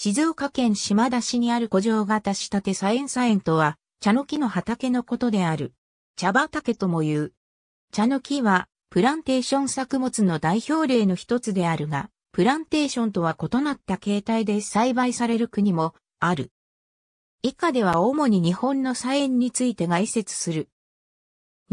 静岡県島田市にある古城型仕立てサエンサエンとは、茶の木の畑のことである。茶畑とも言う。茶の木は、プランテーション作物の代表例の一つであるが、プランテーションとは異なった形態で栽培される国もある。以下では主に日本の菜園について概説する。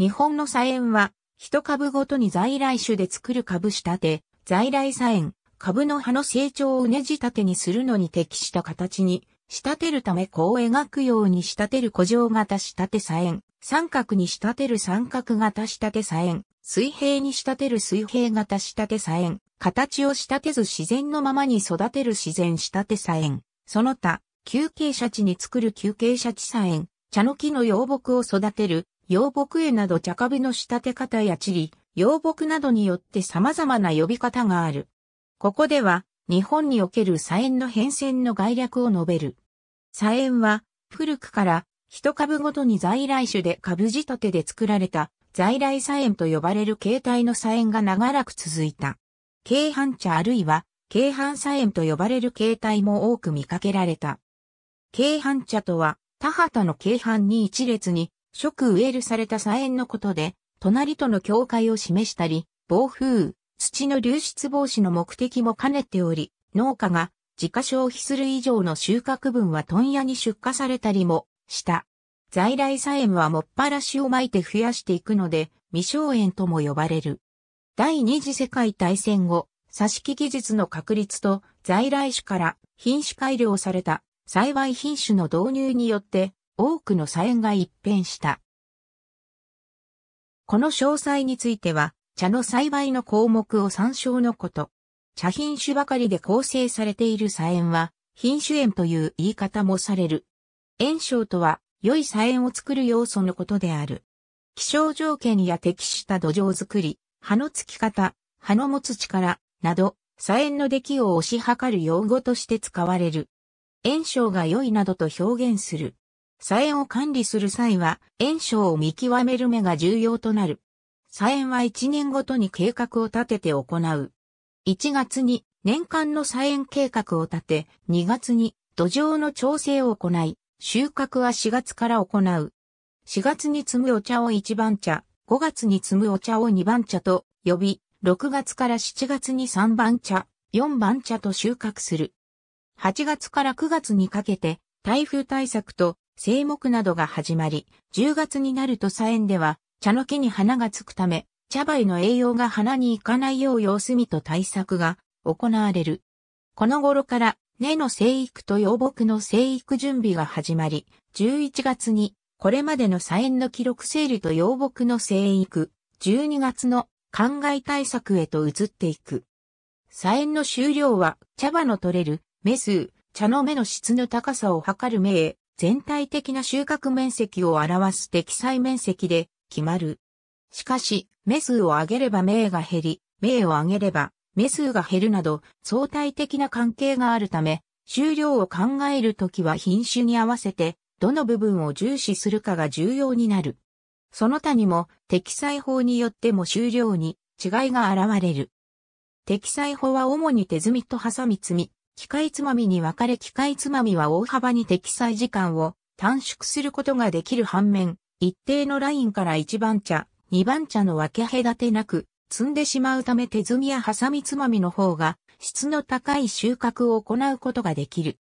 日本の菜園は、一株ごとに在来種で作る株仕立て、在来菜園、株の葉の成長をねじ立てにするのに適した形に仕立てるため弧を描くように仕立てる古城型仕立て楕ン、三角に仕立てる三角型仕立て楕ン、水平に仕立てる水平型仕立て楕ン。形を仕立てず自然のままに育てる自然仕立て楕ン。その他、休憩者地に作る休憩者地楕ン。茶の木の洋木を育てる、洋木絵など茶株の仕立て方や地理、洋木などによって様々な呼び方がある。ここでは、日本における左円の変遷の概略を述べる。左円は、古くから、一株ごとに在来種で株仕立てで作られた、在来左円と呼ばれる形態の左円が長らく続いた。軽半茶あるいは、軽半左円と呼ばれる形態も多く見かけられた。軽半茶とは、田畑の軽半に一列に、植植えるされた左円のことで、隣との境界を示したり、暴風、土の流出防止の目的も兼ねており、農家が自家消費する以上の収穫分は問屋に出荷されたりもした。在来菜園はもっぱらしをまいて増やしていくので、未生園とも呼ばれる。第二次世界大戦後、挿し木技術の確立と在来種から品種改良された栽培品種の導入によって多くの菜園が一変した。この詳細については茶の栽培の項目を参照のこと。茶品種ばかりで構成されている茶園は、品種園という言い方もされる。園症とは、良い茶園を作る要素のことである。気象条件や適した土壌作り、葉の付き方、葉の持つ力、など、茶園の出来を推し量る用語として使われる。炎症が良いなどと表現する。茶園を管理する際は、炎症を見極める目が重要となる。菜園は1年ごとに計画を立てて行う。1月に年間の菜園計画を立て、2月に土壌の調整を行い、収穫は4月から行う。4月に摘むお茶を1番茶、5月に摘むお茶を2番茶と呼び、6月から7月に3番茶、4番茶と収穫する。8月から9月にかけて台風対策と生木などが始まり、10月になると左園では茶の木に花がつくため、茶梅の栄養が花に行かないよう様子見と対策が行われる。この頃から根の生育と幼木の生育準備が始まり、11月にこれまでの菜園の記録整理と幼木の生育、12月の灌漑対策へと移っていく。菜園の終了は茶葉の取れる目数、茶の芽の質の高さを測る芽へ、全体的な収穫面積を表す適採面積で、決まる。しかし、目数を上げれば名が減り、名を上げれば、目数が減るなど、相対的な関係があるため、終了を考えるときは品種に合わせて、どの部分を重視するかが重要になる。その他にも、適裁法によっても終了に違いが現れる。適裁法は主に手積みと挟み積み、機械つまみに分かれ機械つまみは大幅に適裁時間を短縮することができる反面、一定のラインから一番茶、二番茶の分け隔てなく、積んでしまうため手摘みやハサミつまみの方が、質の高い収穫を行うことができる。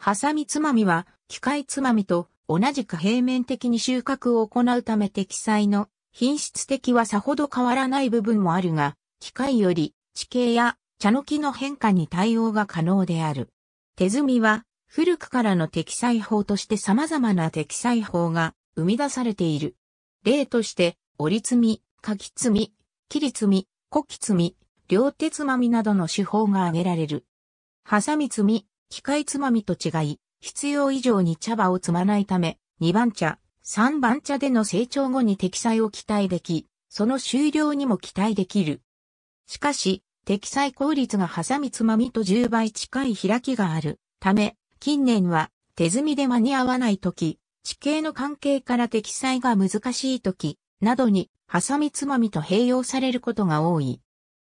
ハサミつまみは、機械つまみと同じく平面的に収穫を行うため適材の品質的はさほど変わらない部分もあるが、機械より地形や茶の木の変化に対応が可能である。手摘みは古くからの適材法として様々な適材法が生み出されている。例として、折り積み、書き積み、切り積み、こき積み、両手つまみなどの手法が挙げられる。ハサミ積み、機械つまみと違い、必要以上に茶葉を積まないため、2番茶、3番茶での成長後に適材を期待でき、その終了にも期待できる。しかし、適材効率がハサミつまみと10倍近い開きがあるため、近年は手積みで間に合わない時、地形の関係から適材が難しい時などに、ハサミつまみと併用されることが多い。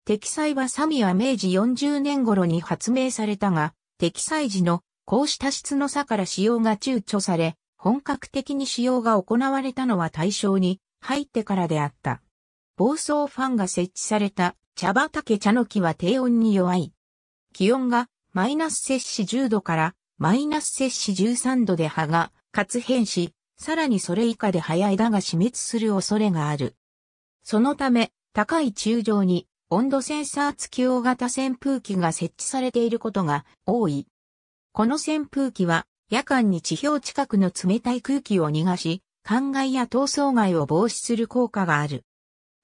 適材はサミは明治40年頃に発明されたが、適材時のこうした質の差から使用が躊躇され、本格的に使用が行われたのは対象に入ってからであった。暴走ファンが設置された茶畑茶の木は低温に弱い。気温がマイナス摂氏10度からマイナス摂氏13度で葉が活変し、さらにそれ以下で早枝が死滅する恐れがある。そのため、高い中上に温度センサー付き大型扇風機が設置されていることが多い。この扇風機は夜間に地表近くの冷たい空気を逃がし、灌漑や闘争害を防止する効果がある。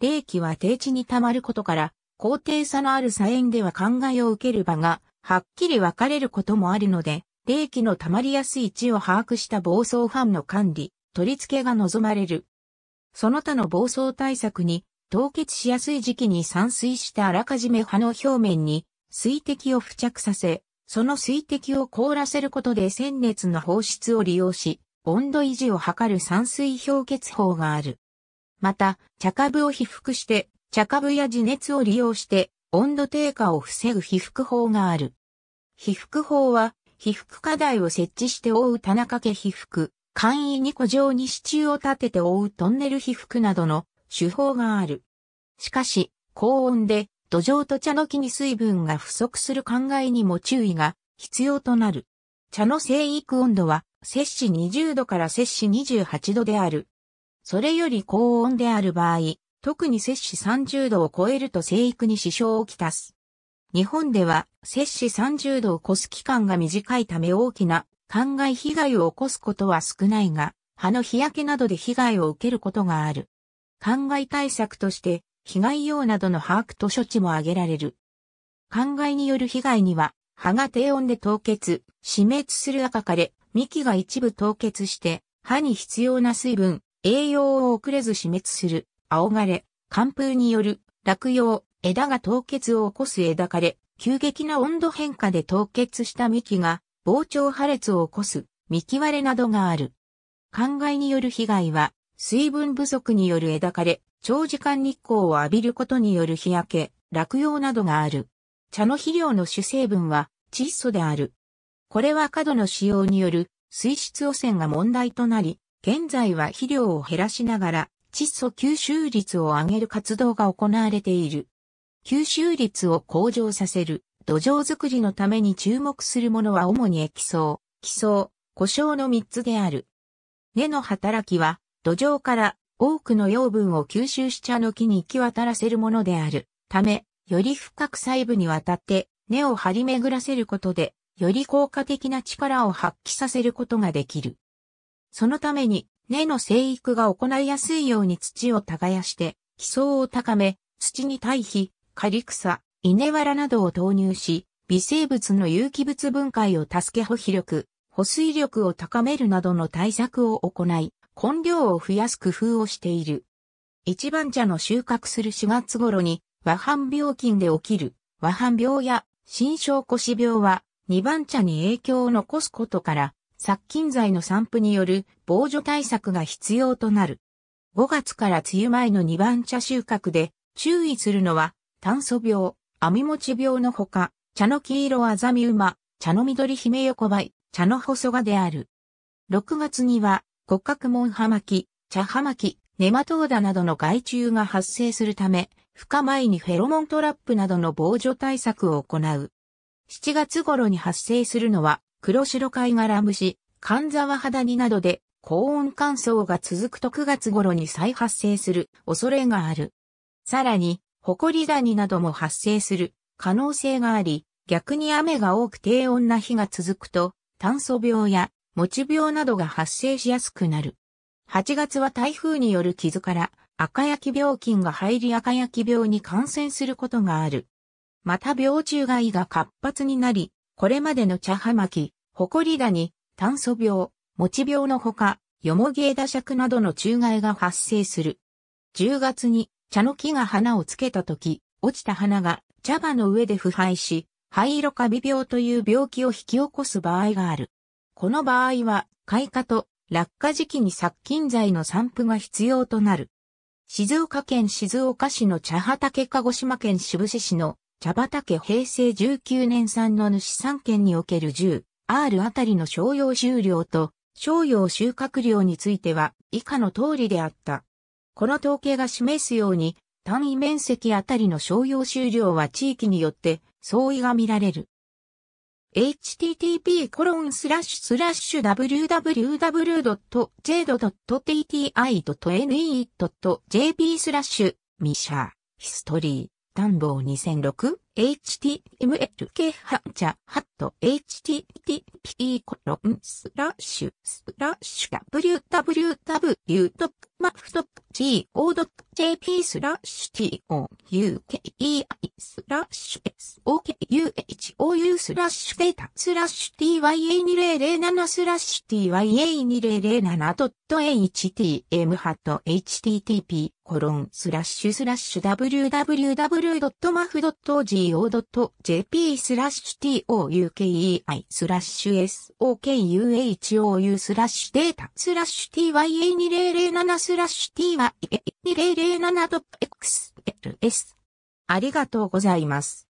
冷気は低地に溜まることから、高低差のある左縁では灌漑を受ける場が、はっきり分かれることもあるので、冷気の溜まりやすい地を把握した暴走ファンの管理、取り付けが望まれる。その他の暴走対策に、凍結しやすい時期に散水したあらかじめ葉の表面に水滴を付着させ、その水滴を凍らせることで鮮熱の放出を利用し、温度維持を図る散水氷結法がある。また、茶株を被覆して、茶株や地熱を利用して、温度低下を防ぐ被覆法がある。被覆法は、被覆課題を設置して覆う田中家被覆、簡易に古城に支柱を立てて覆うトンネル被覆などの手法がある。しかし、高温で土壌と茶の木に水分が不足する考えにも注意が必要となる。茶の生育温度は摂氏20度から摂氏28度である。それより高温である場合、特に摂氏30度を超えると生育に支障をきたす。日本では摂氏30度を超す期間が短いため大きな灌漑被害を起こすことは少ないが、葉の日焼けなどで被害を受けることがある。灌漑対策として被害用などの把握と処置も挙げられる。灌漑による被害には、葉が低温で凍結、死滅する赤枯れ、幹が一部凍結して、葉に必要な水分、栄養を遅れず死滅する、青枯れ、寒風による、落葉、枝が凍結を起こす枝枯れ、急激な温度変化で凍結した幹が膨張破裂を起こす幹割れなどがある。灌漑による被害は、水分不足による枝枯れ、長時間日光を浴びることによる日焼け、落葉などがある。茶の肥料の主成分は窒素である。これは過度の使用による水質汚染が問題となり、現在は肥料を減らしながら窒素吸収率を上げる活動が行われている。吸収率を向上させる土壌づくりのために注目するものは主に液層、気層、故障の3つである。根の働きは土壌から多くの養分を吸収し茶の木に行き渡らせるものであるため、より深く細部にわたって根を張り巡らせることで、より効果的な力を発揮させることができる。そのために根の生育が行いやすいように土を耕して、基礎を高め、土に堆肥、カリサ、イ稲ワラなどを投入し、微生物の有機物分解を助け保肥力、保水力を高めるなどの対策を行い、根量を増やす工夫をしている。一番茶の収穫する4月頃に、和飯病菌で起きる、和飯病や新症腰病は、二番茶に影響を残すことから、殺菌剤の散布による防除対策が必要となる。5月から梅雨前の二番茶収穫で注意するのは炭素病、網持ち病のほか、茶の黄色あざみ馬、茶の緑姫横ばい、茶の細がである。6月には、骨格門葉巻、茶葉巻、ネマトウダなどの害虫が発生するため、孵化前にフェロモントラップなどの防除対策を行う。7月頃に発生するのは、黒白貝殻虫、寒沢肌になどで、高温乾燥が続くと9月頃に再発生する恐れがある。さらに、ホコリダニなども発生する可能性があり、逆に雨が多く低温な日が続くと、炭素病や持ち病などが発生しやすくなる。8月は台風による傷から赤焼き病菌が入り赤焼き病に感染することがある。また病虫害が活発になり、これまでの茶葉巻ホコリダニ、炭素病、持ち病のほか、エダシャ尺などの虫害が発生する。10月に茶の木が花をつけた時、落ちた花が茶葉の上で腐敗し、灰色カビ病という病気を引き起こす場合がある。この場合は、開花と落下時期に殺菌剤の散布が必要となる。静岡県静岡市の茶畑鹿児島県渋瀬市の茶畑平成19年産の主産県における 10R あたりの商用収量と商用収穫量については以下の通りであった。この統計が示すように、単位面積あたりの商用収量は地域によって相違が見られる。http://www.jade.tti.ne.jp スラッシュ、ミシャー、ヒストリー、暖房 2006html k, ハチャハット http スラッシュスラッシュ www.w マフト .go.jp スラッシュ touke i スラッシュ sokuhou スラッシュデータスラッシュ tya2007 スラッシュ tya2007.htm ハット http コロンスラッシュスラッシュ www.maf.go.jp スラッシュ toukei スラッシュ sokuhou スラッシュデータスラッシュ tya2007 スラッシュ t は 2007.xls。ありがとうございます。